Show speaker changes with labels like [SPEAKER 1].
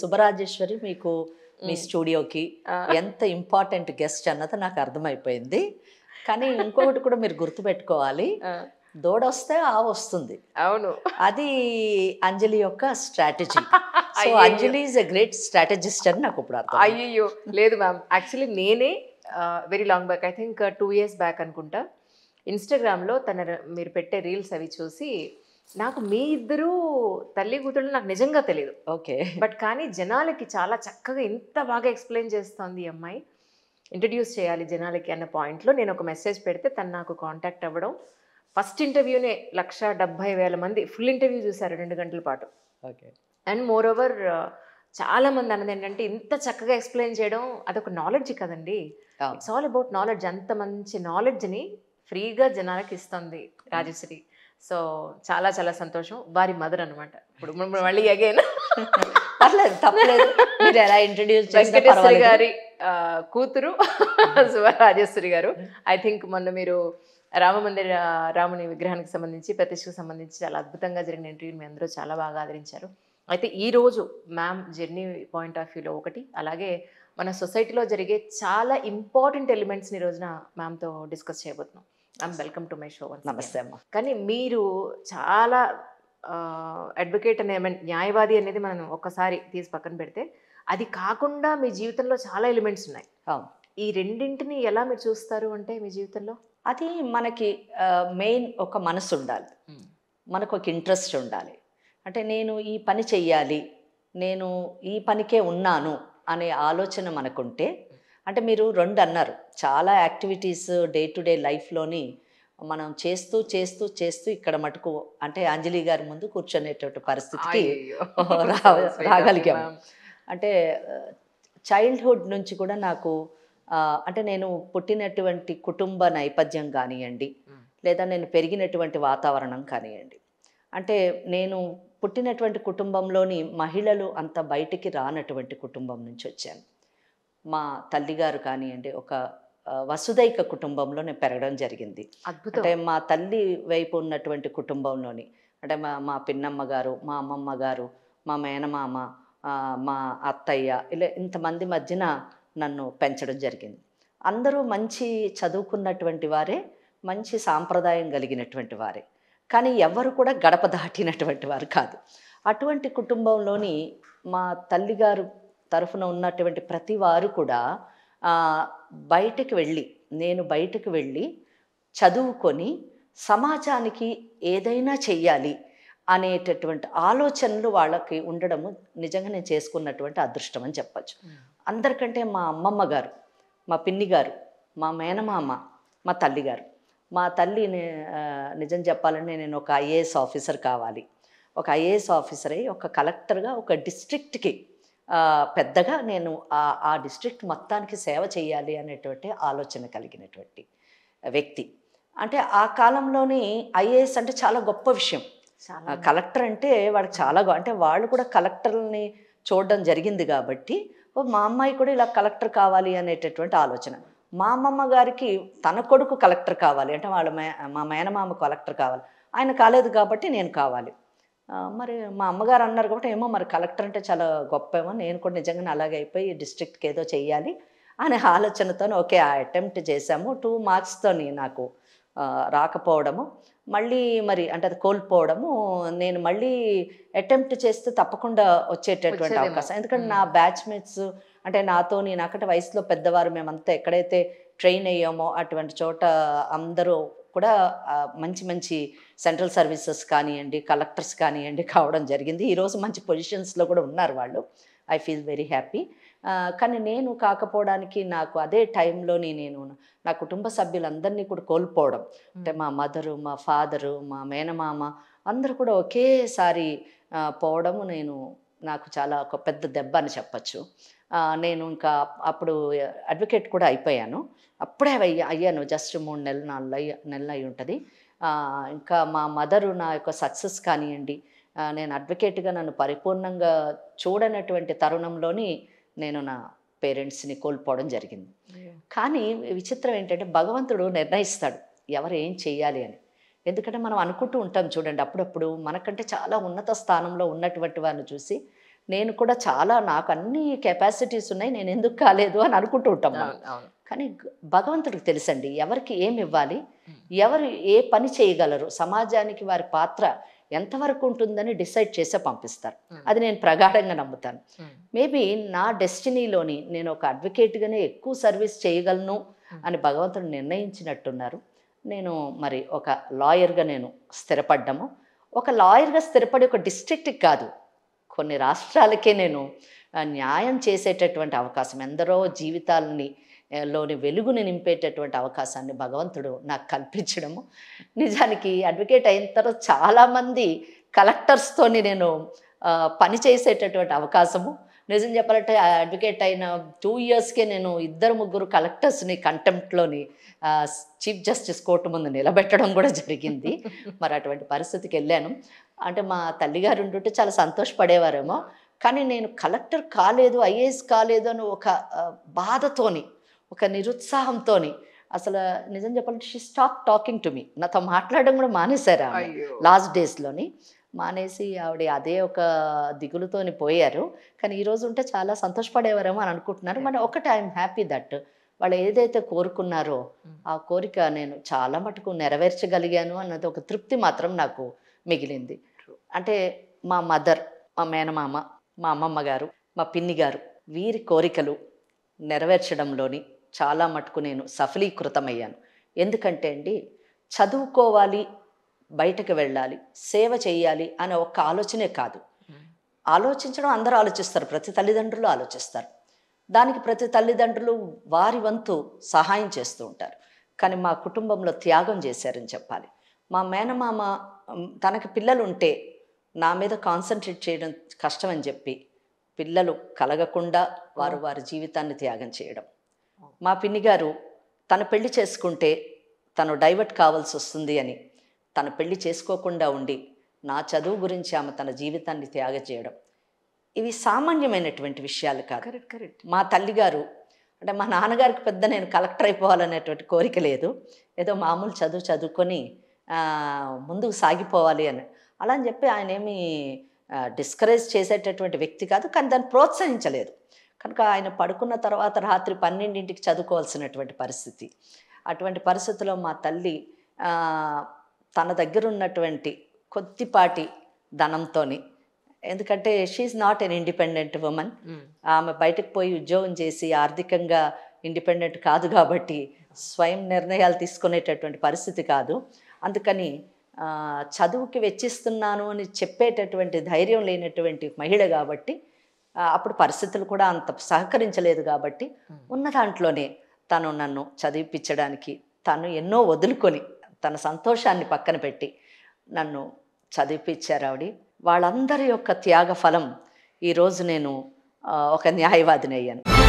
[SPEAKER 1] సుబ్బరాజేశ్వరి మీకు మీ స్టూడియోకి ఎంత ఇంపార్టెంట్ గెస్ట్ అన్నది నాకు అర్థమైపోయింది కానీ ఇంకొకటి కూడా మీరు గుర్తుపెట్టుకోవాలి దూడొస్తే ఆ వస్తుంది అవును అది అంజలి యొక్క strategy so Anjali is a great strategist అని నాకు ఇప్పుడు అర్థం అయ్యో లేదు మ్యామ్ యాక్చువల్లీ నేనే very
[SPEAKER 2] long back I think two years back అనుకుంటా ఇన్స్టాగ్రామ్లో తన మీరు పెట్టే రీల్స్ అవి చూసి నాకు మీ ఇద్దరు తల్లి కూతుళ్ళు నాకు నిజంగా తెలియదు ఓకే బట్ కానీ జనాలకి చాలా చక్కగా ఇంత బాగా ఎక్స్ప్లెయిన్ చేస్తుంది ఈ అమ్మాయి ఇంట్రడ్యూస్ చేయాలి జనాలకి అన్న పాయింట్లో నేను ఒక మెసేజ్ పెడితే తను నాకు కాంటాక్ట్ అవ్వడం ఫస్ట్ ఇంటర్వ్యూనే లక్ష డెబ్భై వేల మంది ఫుల్ ఇంటర్వ్యూ చూశారు రెండు గంటల పాటు ఓకే అండ్ మోర్ ఓవర్ చాలామంది అన్నది ఏంటంటే ఇంత చక్కగా ఎక్స్ప్లెయిన్ చేయడం అదొక నాలెడ్జ్ కదండి ఇట్స్ ఆల్ అబౌట్ నాలెడ్జ్ అంత మంచి నాలెడ్జ్ని ఫ్రీగా జనాలకి ఇస్తుంది రాజశ్రీ సో చాలా చాలా సంతోషం వారి మదర్ అనమాట ఇప్పుడు మళ్ళీ అగైన్ పర్లేదు తప్పలేదు మీరు ఎలా ఇంట్రడ్యూస్ వెంకటేశ్వరి గారి కూతురు రాజేశ్వరి గారు ఐ థింక్ మొన్న మీరు రామ మందిర రాముని విగ్రహానికి సంబంధించి ప్రతిష్ఠకు సంబంధించి చాలా అద్భుతంగా జరిగిన ఇంటర్వ్యూ మీ అందరూ చాలా బాగా ఆదరించారు అయితే ఈరోజు మ్యామ్ జర్నీ పాయింట్ ఆఫ్ వ్యూలో ఒకటి అలాగే మన సొసైటీలో జరిగే చాలా ఇంపార్టెంట్ ఎలిమెంట్స్ని ఈ రోజున మ్యామ్తో డిస్కస్ చేయబోతున్నాం I'm welcome to my show నమస్తే అమ్మ కానీ మీరు చాలా అడ్వకేట్ అనే న్యాయవాది అనేది మనం ఒక్కసారి తీసి పక్కన పెడితే అది కాకుండా మీ జీవితంలో చాలా ఎలిమెంట్స్ ఉన్నాయి ఈ రెండింటిని ఎలా మీరు చూస్తారు అంటే మీ జీవితంలో
[SPEAKER 1] అది మనకి మెయిన్ ఒక మనసు ఉండాలి మనకు ఒక ఇంట్రెస్ట్ ఉండాలి అంటే నేను ఈ పని చెయ్యాలి నేను ఈ పనికే ఉన్నాను అనే ఆలోచన మనకుంటే అంటే మీరు రెండు అన్నారు చాలా యాక్టివిటీస్ డే టు డే లైఫ్లోని మనం చేస్తూ చేస్తూ చేస్తూ ఇక్కడ మటుకు అంటే అంజలి గారి ముందు కూర్చునేటువంటి పరిస్థితికి రాగలిగాం అంటే చైల్డ్హుడ్ నుంచి కూడా నాకు అంటే నేను పుట్టినటువంటి కుటుంబ నేపథ్యం కానివ్వండి లేదా నేను పెరిగినటువంటి వాతావరణం కానివ్వండి అంటే నేను పుట్టినటువంటి కుటుంబంలోని మహిళలు అంత బయటికి రానటువంటి కుటుంబం నుంచి వచ్చాను మా తల్లిగారు కానివ్వండి ఒక వసుదైక కుటుంబంలో నేను పెరగడం జరిగింది అంటే మా తల్లి వైపు ఉన్నటువంటి కుటుంబంలోని అంటే మా మా పిన్నమ్మ గారు మా అమ్మమ్మ గారు మా మేనమామ మా అత్తయ్య ఇలా ఇంతమంది మధ్యన నన్ను పెంచడం జరిగింది అందరూ మంచి చదువుకున్నటువంటి వారే మంచి సాంప్రదాయం కలిగినటువంటి వారే కానీ ఎవరు కూడా గడప దాటినటువంటి వారు కాదు అటువంటి కుటుంబంలోని మా తల్లిగారు తరఫున ఉన్నటువంటి ప్రతి వారు కూడా బయటకు వెళ్ళి నేను బయటకు వెళ్ళి చదువుకొని సమాజానికి ఏదైనా చెయ్యాలి అనేటటువంటి ఆలోచనలు వాళ్ళకి ఉండడము నిజంగా నేను చేసుకున్నటువంటి అదృష్టం అని చెప్పచ్చు అందరికంటే మా అమ్మమ్మ గారు మా పిన్ని గారు మా మేనమామ మా తల్లిగారు మా తల్లి నిజం చెప్పాలంటే నేను ఒక ఐఏఎస్ ఆఫీసర్ కావాలి ఒక ఐఏఎస్ ఆఫీసర్ అయ్యి ఒక కలెక్టర్గా ఒక డిస్ట్రిక్ట్కి పెద్దగా నేను ఆ డిస్ట్రిక్ట్ మొత్తానికి సేవ చేయాలి అనేటువంటి ఆలోచన కలిగినటువంటి వ్యక్తి అంటే ఆ కాలంలోని ఐఏఎస్ అంటే చాలా గొప్ప విషయం కలెక్టర్ అంటే వాడికి చాలా అంటే వాళ్ళు కూడా కలెక్టర్ని చూడడం జరిగింది కాబట్టి మా అమ్మాయి కూడా ఇలా కలెక్టర్ కావాలి అనేటటువంటి ఆలోచన మా అమ్మమ్మ గారికి తన కొడుకు కలెక్టర్ కావాలి అంటే వాళ్ళ మా మేనమామ కలెక్టర్ కావాలి ఆయన కాలేదు కాబట్టి నేను కావాలి మరి మా అమ్మగారు అన్నారు కాబట్టి ఏమో మరి కలెక్టర్ అంటే చాలా గొప్పేమో నేను కూడా నిజంగా అలాగే అయిపోయి డిస్ట్రిక్ట్కి ఏదో చెయ్యాలి అనే ఆలోచనతో ఓకే ఆ అటెంప్ట్ చేశాము టూ మార్క్స్తోని నాకు రాకపోవడము మళ్ళీ మరి అంటే అది కోల్పోవడము నేను మళ్ళీ అటెంప్ట్ చేస్తే తప్పకుండా వచ్చేటటువంటి అవకాశం ఎందుకంటే నా బ్యాచ్మేట్స్ అంటే నాతో నేను అక్కడ వయసులో పెద్దవారు మేమంతా ఎక్కడైతే ట్రైన్ అయ్యామో అటువంటి చోట అందరూ కూడా మంచి మంచి సెంట్రల్ సర్వీసెస్ కానివ్వండి కలెక్టర్స్ కానివ్వండి కావడం జరిగింది ఈరోజు మంచి పొజిషన్స్లో కూడా ఉన్నారు వాళ్ళు ఐ ఫీల్ వెరీ హ్యాపీ కానీ నేను కాకపోవడానికి నాకు అదే టైంలోని నేను నా కుటుంబ సభ్యులందరినీ కూడా కోల్పోవడం అంటే మా మదరు మా ఫాదరు మా మేనమామ అందరూ కూడా ఒకేసారి పోవడము నేను నాకు చాలా ఒక పెద్ద దెబ్బ అని చెప్పచ్చు నేను ఇంకా అప్పుడు అడ్వకేట్ కూడా అయిపోయాను అప్పుడే అయ్యాను జస్ట్ మూడు నెలలు నాలుగు అయ్యి నెలలు అయి ఉంటుంది ఇంకా మా మదరు నా యొక్క సక్సెస్ కానివ్వండి నేను అడ్వకేట్గా నన్ను పరిపూర్ణంగా చూడనటువంటి తరుణంలోని నేను నా పేరెంట్స్ని కోల్పోవడం జరిగింది కానీ విచిత్రం ఏంటంటే భగవంతుడు నిర్ణయిస్తాడు ఎవరు ఏం చేయాలి అని ఎందుకంటే మనం అనుకుంటూ ఉంటాం చూడండి అప్పుడప్పుడు మనకంటే చాలా ఉన్నత స్థానంలో ఉన్నటువంటి వారిని చూసి నేను కూడా చాలా నాకు అన్ని కెపాసిటీస్ ఉన్నాయి నేను ఎందుకు కాలేదు అని అనుకుంటూ ఉంటాం కానీ భగవంతుడికి తెలుసండి ఎవరికి ఏమి ఇవ్వాలి ఎవరు ఏ పని చేయగలరు సమాజానికి వారి పాత్ర ఎంతవరకు ఉంటుందని డిసైడ్ చేసే పంపిస్తారు అది నేను ప్రగాఢంగా నమ్ముతాను మేబీ నా డెస్టినీలోని నేను ఒక అడ్వకేట్గానే ఎక్కువ సర్వీస్ చేయగలను అని భగవంతుడు నిర్ణయించినట్టున్నారు నేను మరి ఒక లాయర్గా నేను స్థిరపడ్డము ఒక లాయర్గా స్థిరపడి ఒక డిస్ట్రిక్ట్కి కాదు కొన్ని రాష్ట్రాలకే నేను న్యాయం చేసేటటువంటి అవకాశం ఎందరో జీవితాలని లోని వెలుగుని నింపేటటువంటి అవకాశాన్ని భగవంతుడు నాకు కల్పించడము నిజానికి అడ్వకేట్ అయిన తర్వాత చాలామంది కలెక్టర్స్తోని నేను పని చేసేటటువంటి అవకాశము నిజం చెప్పాలంటే అడ్వకేట్ అయిన టూ ఇయర్స్కే నేను ఇద్దరు ముగ్గురు కలెక్టర్స్ని కంటెంప్ట్లోని చీఫ్ జస్టిస్ కోర్టు ముందు నిలబెట్టడం కూడా జరిగింది మరి అటువంటి పరిస్థితికి వెళ్ళాను అంటే మా తల్లిగారు ఉంటుంటే చాలా సంతోషపడేవారేమో కానీ నేను కలెక్టర్ కాలేదు ఐఏఎస్ కాలేదు అని ఒక బాధతోని ఒక నిరుత్సాహంతోని అసలు నిజం చెప్పాలంటే she stop talking to me నాతో మాట్లాడడం కూడా మానేశారు లాస్ట్ డేస్లోని మానేసి ఆవిడ అదే ఒక దిగులుతోని పోయారు కానీ ఈరోజు ఉంటే చాలా సంతోషపడేవారేమో అని అనుకుంటున్నారు మరి ఒకటి ఐఎమ్ హ్యాపీ దట్ వాళ్ళు ఏదైతే కోరుకున్నారో ఆ కోరిక నేను చాలా మటుకు నెరవేర్చగలిగాను అన్నది ఒక తృప్తి మాత్రం నాకు మిగిలింది అంటే మా మదర్ మా మేనమామ మా అమ్మమ్మ గారు మా పిన్ని గారు వీరి కోరికలు నెరవేర్చడంలోని చాలా మటుకు నేను సఫలీకృతమయ్యాను ఎందుకంటే అండి చదువుకోవాలి బయటకు వెళ్ళాలి సేవ చేయాలి అనే ఒక్క ఆలోచనే కాదు ఆలోచించడం అందరూ ఆలోచిస్తారు ప్రతి తల్లిదండ్రులు ఆలోచిస్తారు దానికి ప్రతి తల్లిదండ్రులు వారి వంతు సహాయం చేస్తూ ఉంటారు కానీ మా కుటుంబంలో త్యాగం చేశారని చెప్పాలి మా మేనమామ తనకి పిల్లలు ఉంటే నా మీద కాన్సన్ట్రేట్ చేయడం కష్టం అని చెప్పి పిల్లలు కలగకుండా వారు వారి జీవితాన్ని త్యాగం చేయడం మా పిన్ని గారు తను పెళ్లి చేసుకుంటే తను డైవర్ట్ కావాల్సి వస్తుంది అని తను పెళ్లి చేసుకోకుండా ఉండి నా చదువు గురించి ఆమె తన జీవితాన్ని త్యాగ చేయడం ఇవి సామాన్యమైనటువంటి విషయాలు కాదు మా తల్లిగారు అంటే మా నాన్నగారికి పెద్ద నేను కలెక్టర్ అయిపోవాలనేటువంటి కోరిక లేదు ఏదో మామూలు చదువు చదువుకొని ముందుకు సాగిపోవాలి అని అలా అని చెప్పి ఆయన ఏమి డిస్కరేజ్ చేసేటటువంటి వ్యక్తి కాదు కానీ దాన్ని ప్రోత్సహించలేదు కనుక ఆయన పడుకున్న తర్వాత రాత్రి పన్నెండింటికి చదువుకోవాల్సినటువంటి పరిస్థితి అటువంటి పరిస్థితిలో మా తల్లి తన దగ్గర ఉన్నటువంటి కొద్దిపాటి ధనంతో ఎందుకంటే she's not an independent women ఆమె బయటకు పోయి ఉద్యోగం చేసి ఆర్థికంగా ఇండిపెండెంట్ కాదు కాబట్టి స్వయం నిర్ణయాలు తీసుకునేటటువంటి పరిస్థితి కాదు అందుకని చదువుకి వెచ్చిస్తున్నాను అని చెప్పేటటువంటి ధైర్యం లేనటువంటి మహిళ కాబట్టి అప్పుడు పరిస్థితులు కూడా అంత సహకరించలేదు కాబట్టి ఉన్న దాంట్లోనే తను నన్ను చదివిపించడానికి తను ఎన్నో వదులుకొని తన సంతోషాన్ని పక్కన పెట్టి నన్ను చదివిపించారు ఆవిడ వాళ్ళందరి యొక్క త్యాగ ఫలం ఈరోజు నేను ఒక న్యాయవాదిని అయ్యాను